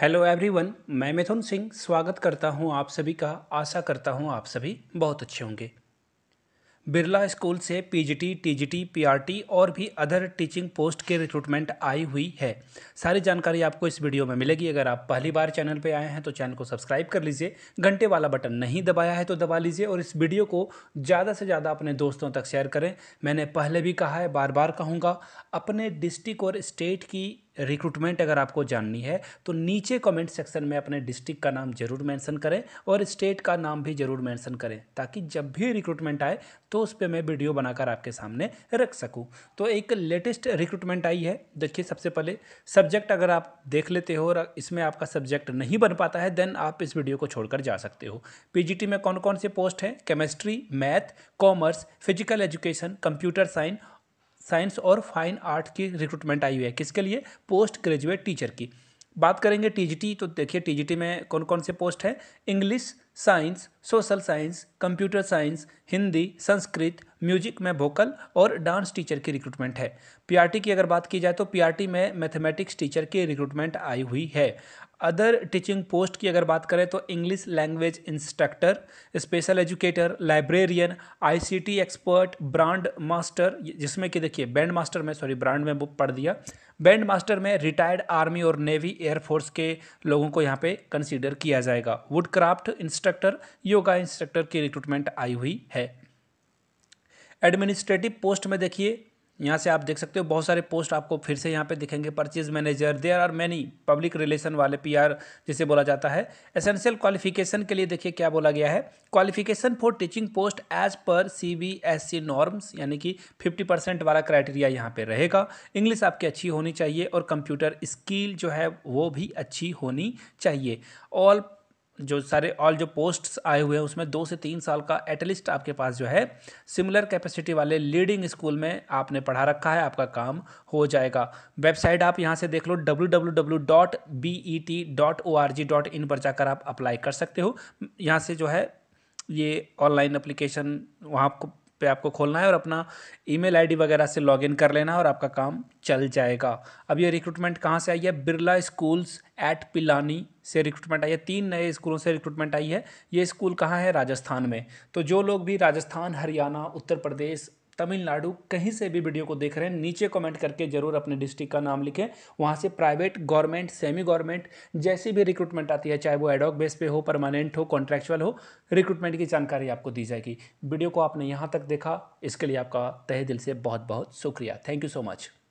hello everyone मैं मिथुन सिंह स्वागत करता हूं आप सभी का आशा करता हूं आप सभी बहुत अच्छे होंगे बिरला स्कूल से पीजीटी, टीजीटी, पीआरटी और भी अदर टीचिंग पोस्ट के रिक्रूटमेंट आई हुई है सारी जानकारी आपको इस वीडियो में मिलेगी अगर आप पहली बार चैनल पर आए हैं तो चैनल को सब्सक्राइब कर लीजिए घंटे वाला बटन नहीं दबाया है तो दबा लीजिए और इस वीडियो को ज़्यादा से ज़्यादा अपने दोस्तों तक शेयर करें मैंने पहले भी कहा है बार बार कहूँगा अपने डिस्ट्रिक्ट और स्टेट की रिक्रूटमेंट अगर आपको जाननी है तो नीचे कमेंट सेक्शन में अपने डिस्ट्रिक्ट का नाम ज़रूर मेंशन करें और स्टेट का नाम भी ज़रूर मेंशन करें ताकि जब भी रिक्रूटमेंट आए तो उस पर मैं वीडियो बनाकर आपके सामने रख सकूं तो एक लेटेस्ट रिक्रूटमेंट आई है देखिए सबसे पहले सब्जेक्ट अगर आप देख लेते हो और इसमें आपका सब्जेक्ट नहीं बन पाता है देन आप इस वीडियो को छोड़कर जा सकते हो पी में कौन कौन से पोस्ट हैं chemistry math commerce physical education computer science science और फाइन आर्ट की रिक्रूटमेंट आई हुई है किसके लिए पोस्ट ग्रेजुएट टीचर की बात करेंगे टीजीटी तो देखिए टीजीटी में कौन कौन से पोस्ट हैं English science social science computer science Hindi Sanskrit music में वोकल और डांस टीचर की रिक्रूटमेंट है पीआरटी की अगर बात की जाए तो पीआरटी में मैथमेटिक्स टीचर की रिक्रूटमेंट आई हुई है अदर टीचिंग पोस्ट की अगर बात करें तो English language instructor special educator librarian ICT expert brand master जिसमें कि देखिए बैंड मास्टर में सॉरी ब्रांड में पढ़ दिया बैंड मास्टर में रिटायर्ड आर्मी और नेवी एयरफोर्स के लोगों को यहाँ पे कंसीडर किया जाएगा wood craft instructor yoga instructor की रिक्रूटमेंट आई हुई है एडमिनिस्ट्रेटिव पोस्ट में देखिए यहाँ से आप देख सकते हो बहुत सारे पोस्ट आपको फिर से यहाँ पे दिखेंगे purchase manager there are many public relation वाले पीआर जिसे बोला जाता है एसेंशियल क्वालिफिकेशन के लिए देखिए क्या बोला गया है qualification for teaching post age पर C B S C norms यानी कि 50 परसेंट वाला क्राइटेरिया यहाँ पे रहेगा इंग्लिश आपकी अच्छी होनी चाहिए और कंप्यूटर स्किल जो है वो भी अच्छी होनी चाहिए ऑल जो सारे ऑल जो पोस्ट्स आए हुए हैं उसमें दो से तीन साल का एटलीस्ट आपके पास जो है सिमिलर कैपेसिटी वाले लीडिंग स्कूल में आपने पढ़ा रखा है आपका काम हो जाएगा वेबसाइट आप यहाँ से देख लो W W W dot B E T dot O R G dot in पर जाकर आप अप्लाई कर सकते हो यहाँ से जो है ये ऑनलाइन अप्लीकेशन वहाँ आपको पे आपको खोलना है और अपना ईमेल आईडी वगैरह से लॉगिन कर लेना और आपका काम चल जाएगा अब ये रिक्रूटमेंट कहाँ से आई है बिरला स्कूल्स एट पिलानी से रिक्रूटमेंट आई है तीन नए स्कूलों से रिक्रूटमेंट आई है ये स्कूल कहाँ है राजस्थान में तो जो लोग भी राजस्थान हरियाणा उत्तर प्रदेश तमिलनाडु कहीं से भी वीडियो को देख रहे हैं नीचे कमेंट करके जरूर अपने डिस्ट्रिक्ट का नाम लिखें वहाँ से प्राइवेट गवर्नमेंट सेमी गवर्नमेंट जैसी भी रिक्रूटमेंट आती है चाहे वो एडॉक बेस पे हो परमानेंट हो कॉन्ट्रेक्चुअल हो रिक्रूटमेंट की जानकारी आपको दी जाएगी वीडियो को आपने यहाँ तक देखा इसके लिए आपका तहे दिल से बहुत बहुत शुक्रिया थैंक यू सो मच